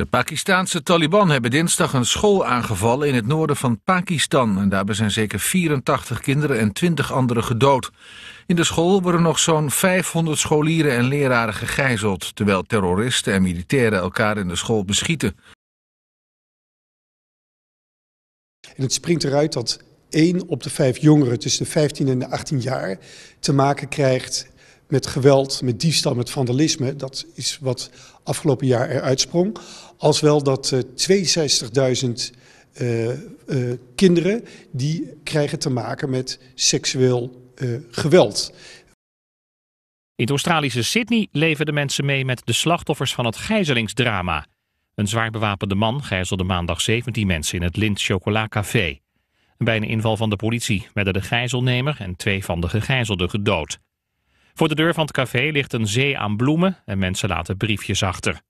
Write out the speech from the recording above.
De Pakistaanse Taliban hebben dinsdag een school aangevallen in het noorden van Pakistan. En daarbij zijn zeker 84 kinderen en 20 anderen gedood. In de school worden nog zo'n 500 scholieren en leraren gegijzeld... terwijl terroristen en militairen elkaar in de school beschieten. En het springt eruit dat één op de vijf jongeren tussen de 15 en de 18 jaar te maken krijgt met geweld, met diefstal, met vandalisme. Dat is wat afgelopen jaar eruit sprong. Als wel dat 62.000 eh, eh, eh, kinderen die krijgen te maken met seksueel geweld. In het Australische Sydney leven de mensen mee met de slachtoffers van het gijzelingsdrama. Een zwaar bewapende man gijzelde maandag 17 mensen in het Lind Chocola Café. Bij een inval van de politie werden de gijzelnemer en twee van de gegijzelden gedood. Voor de deur van het café ligt een zee aan bloemen en mensen laten briefjes achter.